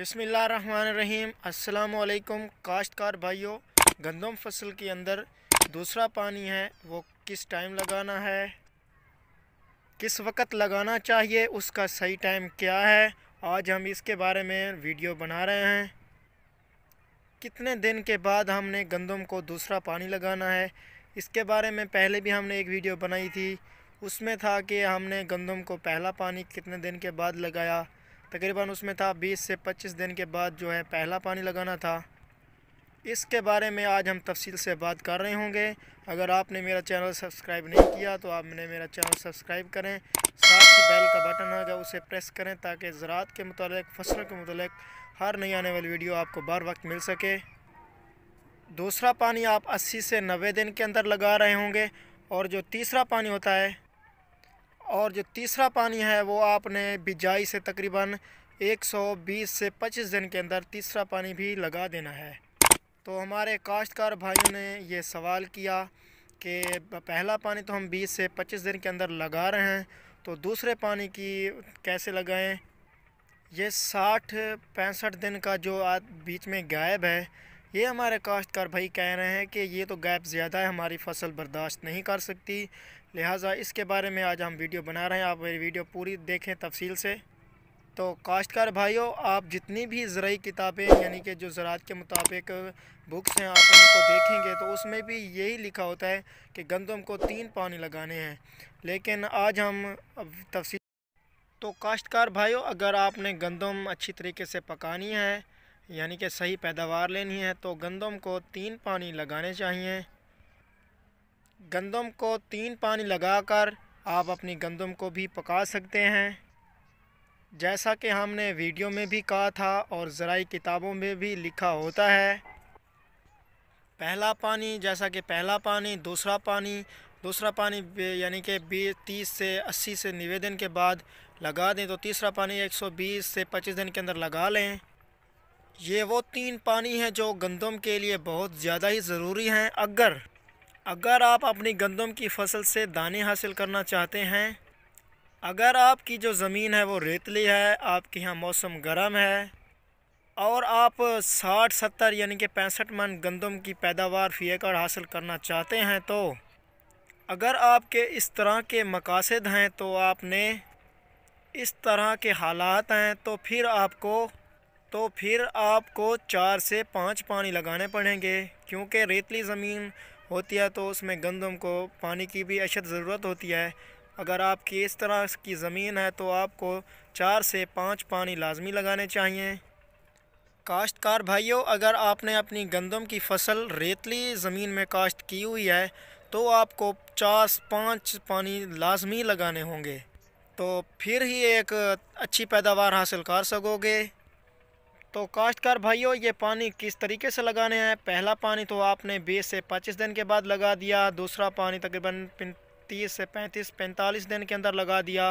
बिसमीम असलकम काश्तकार भाइयों गंदम फसल के अंदर दूसरा पानी है वो किस टाइम लगाना है किस वक्त लगाना चाहिए उसका सही टाइम क्या है आज हम इसके बारे में वीडियो बना रहे हैं कितने दिन के बाद हमने गंदम को दूसरा पानी लगाना है इसके बारे में पहले भी हमने एक वीडियो बनाई थी उसमें था कि हमने गंदम को पहला पानी कितने दिन के बाद लगाया तकरीबन उसमें था 20 से 25 दिन के बाद जो है पहला पानी लगाना था इसके बारे में आज हम तफसील से बात कर रहे होंगे अगर आपने मेरा चैनल सब्सक्राइब नहीं किया तो आपने मेरा चैनल सब्सक्राइब करें साथ ही बेल का बटन होगा उसे प्रेस करें ताकि ज़रात के मतलब फसलों के मतलब हर नई आने वाली वीडियो आपको बार वक्त मिल सके दूसरा पानी आप 80 से 90 दिन के अंदर लगा रहे होंगे और जो तीसरा पानी होता है और जो तीसरा पानी है वो आपने बिजाई से तकरीबन 120 से 25 दिन के अंदर तीसरा पानी भी लगा देना है तो हमारे काश्तकार भाइयों ने ये सवाल किया कि पहला पानी तो हम 20 से 25 दिन के अंदर लगा रहे हैं तो दूसरे पानी की कैसे लगाएं ये साठ पैंसठ दिन का जो आज बीच में गायब है ये हमारे काश्तकार भाई कह रहे हैं कि ये तो गैप ज़्यादा है हमारी फसल बर्दाश्त नहीं कर सकती लिहाजा इसके बारे में आज हम वीडियो बना रहे हैं आप मेरी वीडियो पूरी देखें तफसील से तो काश्तकार भाइयों आप जितनी भी ज़रूरी किताबें यानी कि जो ज़रात के मुताबिक बुक्स हैं आप उनको देखेंगे तो उसमें भी यही लिखा होता है कि गंदम को तीन पानी लगाने हैं लेकिन आज हम अब तो काश्तकार भाइयों अगर आपने गंदम अच्छी तरीके से पकानी है यानी कि सही पैदावार लेनी है तो गंदम को तीन पानी लगाने चाहिए गंदम को तीन पानी लगाकर आप अपनी गंदम को भी पका सकते हैं जैसा कि हमने वीडियो में भी कहा था और ज़राई किताबों में भी लिखा होता है पहला पानी जैसा कि पहला पानी दूसरा पानी दूसरा पानी यानी कि बीस तीस से अस्सी से निवेदन के बाद लगा दें तो तीसरा पानी एक सौ बीस से पच्चीस दिन के अंदर लगा लें ये वो तीन पानी हैं जो गंदम के लिए बहुत ज़्यादा ही ज़रूरी हैं अगर अगर आप अपनी गंदम की फसल से दाने हासिल करना चाहते हैं अगर आपकी जो ज़मीन है वो रेतली है आपके यहाँ मौसम गर्म है और आप 60 सत्तर यानी कि पैंसठ मन गंदम की पैदावार फी एकड़ हासिल करना चाहते हैं तो अगर आपके इस तरह के मकासद हैं तो आपने इस तरह के हालात हैं तो फिर आपको तो फिर आपको चार से पाँच पानी लगाने पड़ेंगे क्योंकि रेतली ज़मीन होती है तो उसमें गंदम को पानी की भी अशद ज़रूरत होती है अगर आपकी इस तरह की ज़मीन है तो आपको चार से पाँच पानी लाजमी लगाने चाहिए काश्तकार भाइयों अगर आपने अपनी गंदम की फसल रेतली ज़मीन में काश्त की हुई है तो आपको चार पाँच पानी लाजमी लगाने होंगे तो फिर ही एक अच्छी पैदावार हासिल कर सकोगे तो काश्तकार भाइयों ये पानी किस तरीके से लगाने हैं पहला पानी तो आपने बीस से पच्चीस दिन के बाद लगा दिया दूसरा पानी तकरीबन तीस से पैंतीस पैंतालीस दिन के अंदर लगा दिया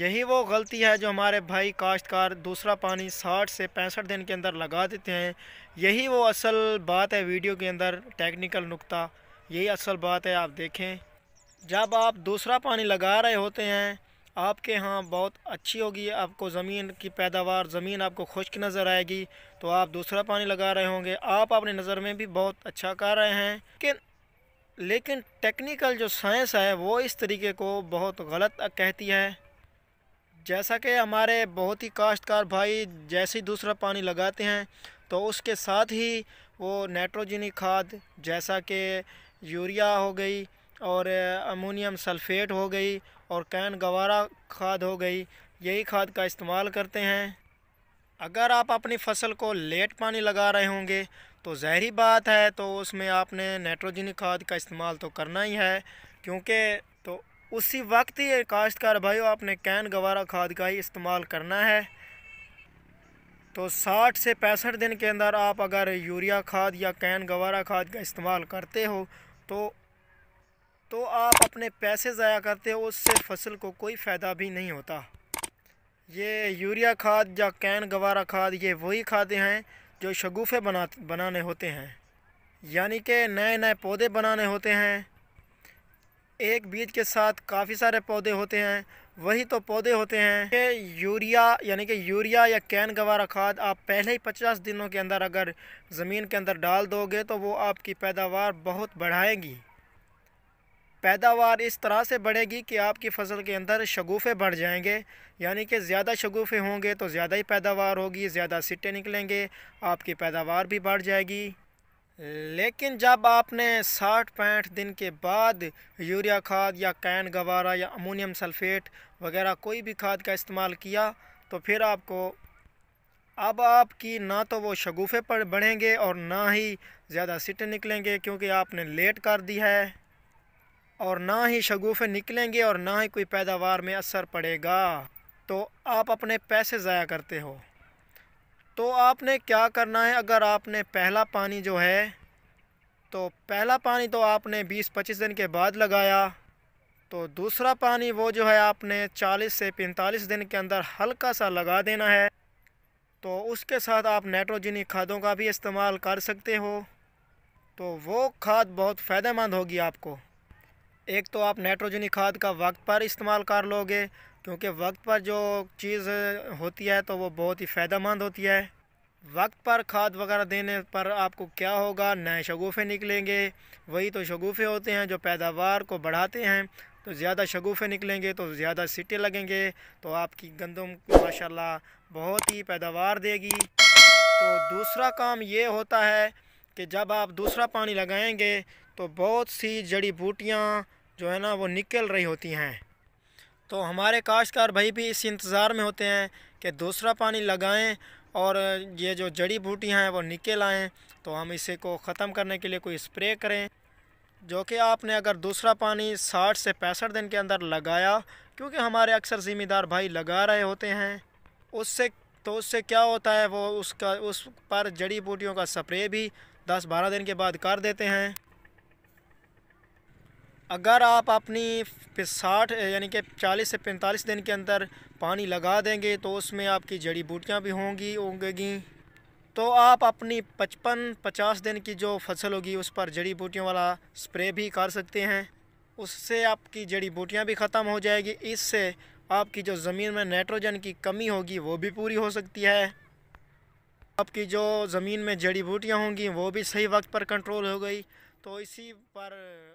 यही वो गलती है जो हमारे भाई काश्तकार दूसरा पानी साठ से पैंसठ दिन के अंदर लगा देते हैं यही वो असल बात है वीडियो के अंदर टेक्निकल नुकता यही असल बात है आप देखें जब आप दूसरा पानी लगा रहे होते हैं आपके यहाँ बहुत अच्छी होगी आपको ज़मीन की पैदावार ज़मीन आपको खुश्क नज़र आएगी तो आप दूसरा पानी लगा रहे होंगे आप अपने नज़र में भी बहुत अच्छा कर रहे हैं लेकिन लेकिन टेक्निकल जो साइंस है वो इस तरीके को बहुत गलत कहती है जैसा कि हमारे बहुत ही काश्तकार भाई जैसे ही दूसरा पानी लगाते हैं तो उसके साथ ही वो नाइट्रोजनी खाद जैसा कि यूरिया हो गई और अमोनियम सल्फ़ेट हो गई और कैन गवारा खाद हो गई यही खाद का इस्तेमाल करते हैं अगर आप अपनी फसल को लेट पानी लगा रहे होंगे तो जहरी बात है तो उसमें आपने नाइट्रोजनी खाद का इस्तेमाल तो करना ही है क्योंकि तो उसी वक्त ही काश्तकार भाइयों आपने कैन गवारा खाद का ही इस्तेमाल करना है तो 60 से पैंसठ दिन के अंदर आप अगर यूरिया खाद या कैन गवारा खाद का इस्तेमाल करते हो तो तो आप अपने पैसे ज़ाया करते हो उससे फसल को कोई फ़ायदा भी नहीं होता ये यूरिया खाद या कैन गवारा खाद ये वही खादें हैं जो शगुफ़े बना बनाने होते हैं यानी कि नए नए पौधे बनाने होते हैं एक बीज के साथ काफ़ी सारे पौधे होते हैं वही तो पौधे होते हैं कि यूरिया यानी कि यूरिया या कैन गवारा खाद आप पहले ही पचास दिनों के अंदर अगर ज़मीन के अंदर डाल दोगे तो वो आपकी पैदावार बहुत बढ़ाएगी पैदावार इस तरह से बढ़ेगी कि आपकी फसल के अंदर शगुफ़े बढ़ जाएंगे यानी कि ज़्यादा शगुफ़े होंगे तो ज़्यादा ही पैदावार होगी ज़्यादा सिट्टे निकलेंगे आपकी पैदावार भी बढ़ जाएगी लेकिन जब आपने साठ पैंठ दिन के बाद यूरिया खाद या कैन गवारा या अमोनियम सल्फ़ेट वगैरह कोई भी खाद का इस्तेमाल किया तो फिर आपको अब आपकी ना तो वो शगुफ़े पर बढ़ेंगे और ना ही ज़्यादा सिट निकलेंगे क्योंकि आपने लेट कर दी है और ना ही शगुफे निकलेंगे और ना ही कोई पैदावार में असर पड़ेगा तो आप अपने पैसे ज़ाया करते हो तो आपने क्या करना है अगर आपने पहला पानी जो है तो पहला पानी तो आपने 20-25 दिन के बाद लगाया तो दूसरा पानी वो जो है आपने 40 से 45 दिन के अंदर हल्का सा लगा देना है तो उसके साथ आप नाइट्रोजनी खादों का भी इस्तेमाल कर सकते हो तो वो खाद बहुत फ़ायदेमंद होगी आपको एक तो आप नाइट्रोजनी खाद का वक्त पर इस्तेमाल कर लोगे क्योंकि वक्त पर जो चीज़ होती है तो वो बहुत ही फ़ायदेमंद होती है वक्त पर खाद वगैरह देने पर आपको क्या होगा नए शगुफ़े निकलेंगे वही तो शगुफ़े होते हैं जो पैदावार को बढ़ाते हैं तो ज़्यादा शगुफ़े निकलेंगे तो ज़्यादा सीटें लगेंगे तो आपकी गंदम माशाल्लाह बहुत ही पैदावार देगी तो दूसरा काम ये होता है कि जब आप दूसरा पानी लगाएंगे तो बहुत सी जड़ी बूटियाँ जो है ना वो निकल रही होती हैं तो हमारे काश्तकार भाई भी इस इंतज़ार में होते हैं कि दूसरा पानी लगाएं और ये जो जड़ी बूटियाँ हैं वो निकल आएँ तो हम इसे को ख़त्म करने के लिए कोई स्प्रे करें जो कि आपने अगर दूसरा पानी साठ से पैंसठ दिन के अंदर लगाया क्योंकि हमारे अक्सर ज़िम्मेदार भाई लगा रहे होते हैं उससे तो उससे क्या होता है वो उसका उस पर जड़ी बूटियों का स्प्रे भी दस बारह दिन के बाद कर देते हैं अगर आप अपनी साठ यानी कि चालीस से पैंतालीस दिन के अंदर पानी लगा देंगे तो उसमें आपकी जड़ी बूटियाँ भी होंगी उगेगी तो आप अपनी पचपन पचास दिन की जो फसल होगी उस पर जड़ी बूटियों वाला स्प्रे भी कर सकते हैं उससे आपकी जड़ी बूटियाँ भी ख़त्म हो जाएगी इससे आपकी जो ज़मीन में नाइट्रोजन की कमी होगी वो भी पूरी हो सकती है आपकी जो ज़मीन में जड़ी बूटियाँ होंगी वो भी सही वक्त पर कंट्रोल हो गई तो इसी पर